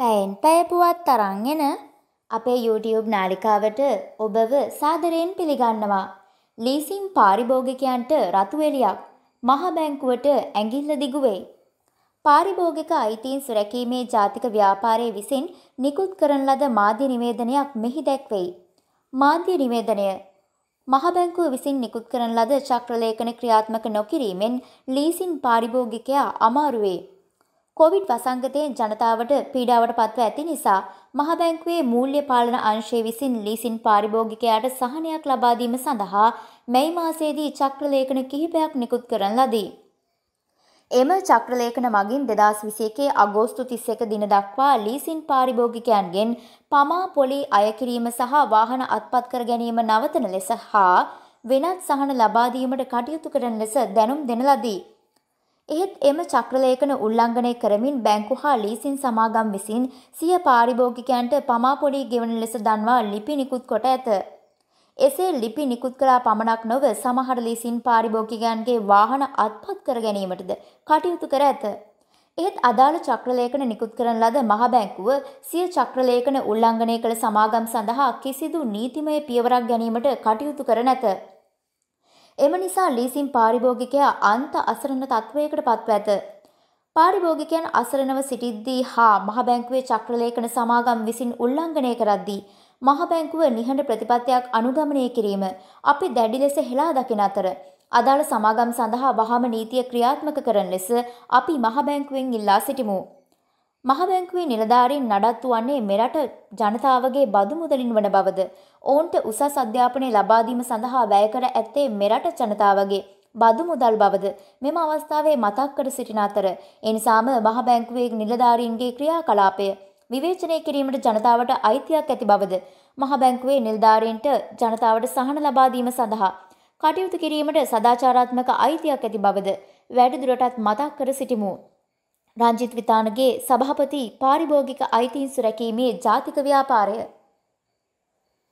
පැයෙන් පැය පුවත් තරං එන අපේ YouTube නාලිකාවට ඔබව සාදරයෙන් පිළිගන්නවා. ලීසින් පාරිභෝගිකයන්ට රතුවෙලියක් මහ බැංකුවට ඇඟිල්ල දිගු වෙයි. පාරිභෝගික අයිතීන් සුරැකීමේ ජාතික ව්‍යාපාරයේ විසින් නිකුත් කරන ලද මාධ්‍ය නිවේදනයක් මෙහි දැක්වෙයි. මාධ්‍ය නිවේදනය මහ බැංකුව විසින් නිකුත් කරන ලද චක්‍රලේඛන ක්‍රියාත්මක නොකිරීමෙන් ලීසින් පාරිභෝගිකයා අමාරුවේ කොවිඩ් වසංගතයෙන් ජනතාවට පීඩාවට පත්ව ඇති නිසා මහබැංකුවේ මූල්‍ය පාලන අංශය විසින් ලීසින් පාරිභෝගිකයාට සහනයක් ලබා දීම සඳහා මැයි මාසයේදී චක්‍රලේඛන කිහිපයක් නිකුත් කරන ලදී. එම චක්‍රලේඛන මගින් 2021 අගෝස්තු 31 දින දක්වා ලීසින් පාරිභෝගිකයන්ගෙන් පමා පොලි අය කිරීම සහ වාහන අත්පත් කර ගැනීම නවතන ලෙස හා වෙනත් සහන ලබා දීමට කටයුතු කරන ලෙස දැනුම් දෙන ලදී. එහෙත් එම චක්‍රලේඛන උල්ලංඝනය කරමින් බැංකු හා ලීසින් සමාගම් විසින් සිය පාරිභෝගිකයන්ට පමා පොඩි ගෙවන ලෙස දන්වා ලිපි නිකුත් කොට ඇත. එසේ ලිපි නිකුත් කළා පමණක් නොව සමහර ලීසින් පාරිභෝගිකයන්ගේ වාහන අත්පත් කර ගැනීමටද කටයුතු කර ඇත. එහෙත් අදාළ චක්‍රලේඛන නිකුත් කරන ලද මහ බැංකුව සිය චක්‍රලේඛන උල්ලංඝනය කළ සමාගම් සඳහා කිසිදු නීතිමය පියවරක් ගැනීමට කටයුතු කර නැත. එම නිසා ලීසින් පාරිභෝගිකයා අන්ත අසරණ තත්ත්වයකට පත්ව ඇත. පාරිභෝගිකයන් අසරණව සිටිද්දී හා මහබැංකුවේ චක්‍රලේඛන සමාගම් විසින් උල්ලංඝනය කරද්දී මහබැංකුව නිහඬ ප්‍රතිපත්තියක් අනුගමනය කිරීම අපි දැඩි ලෙස හෙලා දකින අතර අදාළ සමාගම් සඳහා වහාම නීතිය ක්‍රියාත්මක කරන ලෙස අපි මහබැංකුවෙන් ඉල්ලා සිටිමු. මහබැංකුවේ නිලධාරීන් නඩත්තු වන්නේ මෙරට ජනතාවගේ බදු මුදලින් වන බවද ඔවුන්ට උසස් අධ්‍යාපනය ලබාදීම සඳහා වැයකර ඇත්තේ මෙරට ජනතාවගේ බදු මුදල් බවද මෙම අවස්ථාවේ මතක් කර සිටින අතර එනිසාම මහබැංකුවේ නිලධාරීන්ගේ ක්‍රියාකලාපය විවේචනය කිරීමට ජනතාවට අයිතියක් ඇති බවද මහබැංකුවේ නිලධාරීන්ට ජනතාවට සහන ලබාදීම සඳහා කටයුතු කිරීමට සදාචාරාත්මක අයිතියක් ඇති බවද වැඩිදුරටත් මතක් කර සිටිමු. රංජිත් විතානගේ සභාපති පාරිභෝගික අයිතීන් සුරැකීමේ ජාතික ව්‍යාපාරය